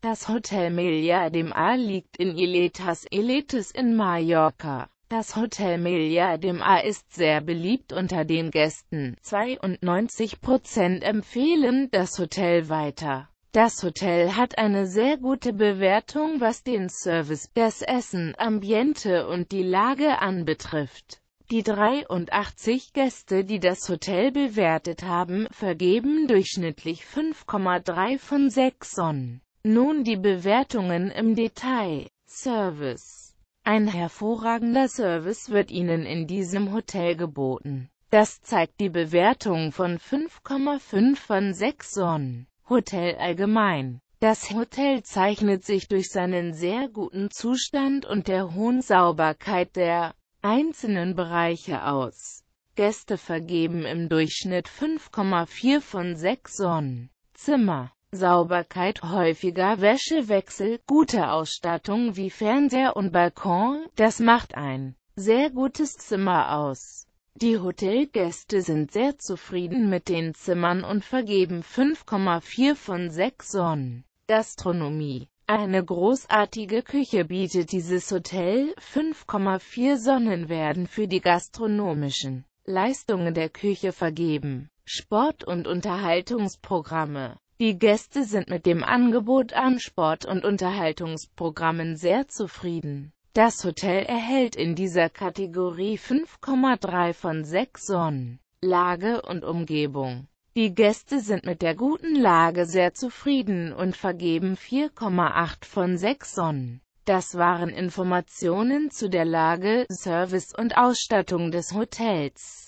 Das Hotel Melia Meliadem A liegt in Iletas Eletes in Mallorca. Das Hotel Melia Meliadem A ist sehr beliebt unter den Gästen. 92% empfehlen das Hotel weiter. Das Hotel hat eine sehr gute Bewertung, was den Service, das Essen, Ambiente und die Lage anbetrifft. Die 83 Gäste, die das Hotel bewertet haben, vergeben durchschnittlich 5,3 von 6 Sonnen. Nun die Bewertungen im Detail. Service. Ein hervorragender Service wird Ihnen in diesem Hotel geboten. Das zeigt die Bewertung von 5,5 von 6 Sonnen. Hotel allgemein. Das Hotel zeichnet sich durch seinen sehr guten Zustand und der hohen Sauberkeit der einzelnen Bereiche aus. Gäste vergeben im Durchschnitt 5,4 von 6 Sonnen. Zimmer Sauberkeit, häufiger Wäschewechsel, gute Ausstattung wie Fernseher und Balkon, das macht ein sehr gutes Zimmer aus. Die Hotelgäste sind sehr zufrieden mit den Zimmern und vergeben 5,4 von 6 Sonnen. Gastronomie Eine großartige Küche bietet dieses Hotel, 5,4 Sonnen werden für die gastronomischen Leistungen der Küche vergeben. Sport- und Unterhaltungsprogramme die Gäste sind mit dem Angebot an Sport- und Unterhaltungsprogrammen sehr zufrieden. Das Hotel erhält in dieser Kategorie 5,3 von 6 Sonnen. Lage und Umgebung. Die Gäste sind mit der guten Lage sehr zufrieden und vergeben 4,8 von 6 Sonnen. Das waren Informationen zu der Lage, Service und Ausstattung des Hotels.